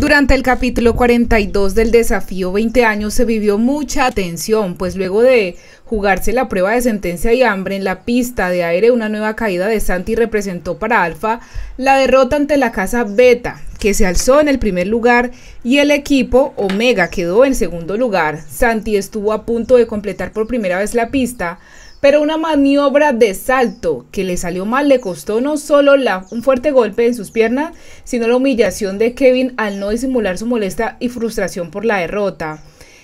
Durante el capítulo 42 del desafío 20 años se vivió mucha tensión, pues luego de jugarse la prueba de sentencia y hambre en la pista de aire, una nueva caída de Santi representó para Alfa la derrota ante la casa Beta, que se alzó en el primer lugar, y el equipo Omega quedó en segundo lugar. Santi estuvo a punto de completar por primera vez la pista, pero una maniobra de salto que le salió mal le costó no solo la, un fuerte golpe en sus piernas, sino la humillación de Kevin al no disimular su molestia y frustración por la derrota.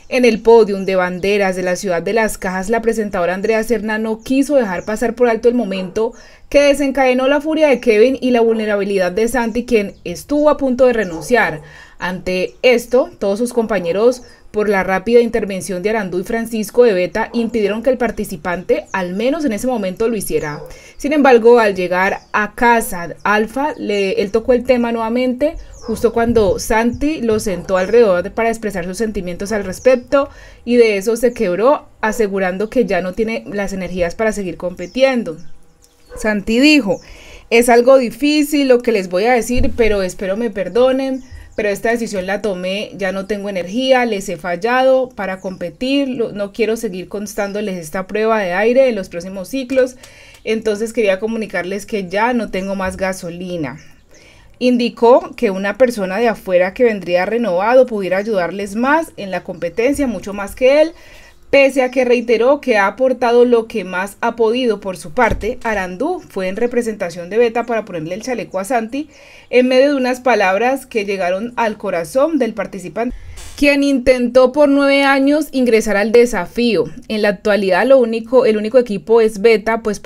En el podium de banderas de la ciudad de las cajas, la presentadora Andrea Serna no quiso dejar pasar por alto el momento que desencadenó la furia de Kevin y la vulnerabilidad de Santi, quien estuvo a punto de renunciar. Ante esto, todos sus compañeros, por la rápida intervención de Arandú y Francisco de Beta, impidieron que el participante, al menos en ese momento, lo hiciera. Sin embargo, al llegar a casa Alfa, le, él tocó el tema nuevamente, justo cuando Santi lo sentó alrededor para expresar sus sentimientos al respecto, y de eso se quebró, asegurando que ya no tiene las energías para seguir compitiendo. Santi dijo, es algo difícil lo que les voy a decir, pero espero me perdonen pero esta decisión la tomé, ya no tengo energía, les he fallado para competir, no quiero seguir constándoles esta prueba de aire en los próximos ciclos, entonces quería comunicarles que ya no tengo más gasolina. Indicó que una persona de afuera que vendría renovado pudiera ayudarles más en la competencia, mucho más que él, Pese a que reiteró que ha aportado lo que más ha podido por su parte, Arandú fue en representación de Beta para ponerle el chaleco a Santi en medio de unas palabras que llegaron al corazón del participante, quien intentó por nueve años ingresar al desafío. En la actualidad lo único, el único equipo es Beta, pues